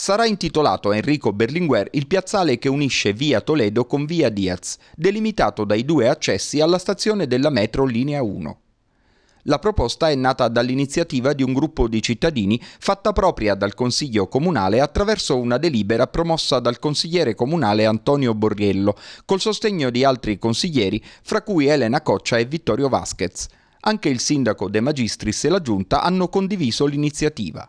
Sarà intitolato a Enrico Berlinguer il piazzale che unisce via Toledo con via Diaz, delimitato dai due accessi alla stazione della metro linea 1. La proposta è nata dall'iniziativa di un gruppo di cittadini fatta propria dal Consiglio Comunale attraverso una delibera promossa dal consigliere comunale Antonio Borriello, col sostegno di altri consiglieri, fra cui Elena Coccia e Vittorio Vasquez. Anche il sindaco De Magistris e la giunta hanno condiviso l'iniziativa.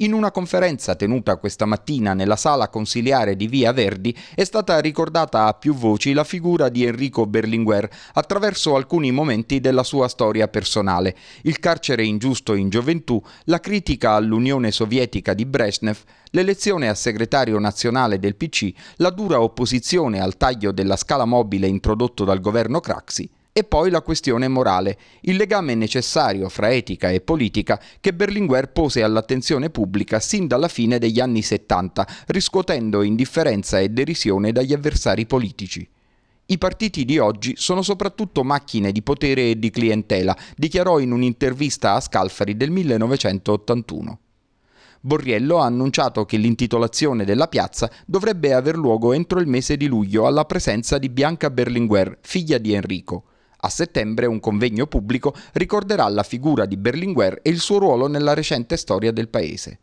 In una conferenza tenuta questa mattina nella sala consiliare di Via Verdi è stata ricordata a più voci la figura di Enrico Berlinguer attraverso alcuni momenti della sua storia personale, il carcere ingiusto in gioventù, la critica all'Unione Sovietica di Brezhnev, l'elezione a segretario nazionale del PC, la dura opposizione al taglio della scala mobile introdotto dal governo Craxi e poi la questione morale, il legame necessario fra etica e politica che Berlinguer pose all'attenzione pubblica sin dalla fine degli anni 70, riscuotendo indifferenza e derisione dagli avversari politici. I partiti di oggi sono soprattutto macchine di potere e di clientela, dichiarò in un'intervista a Scalfari del 1981. Borriello ha annunciato che l'intitolazione della piazza dovrebbe aver luogo entro il mese di luglio alla presenza di Bianca Berlinguer, figlia di Enrico. A settembre un convegno pubblico ricorderà la figura di Berlinguer e il suo ruolo nella recente storia del paese.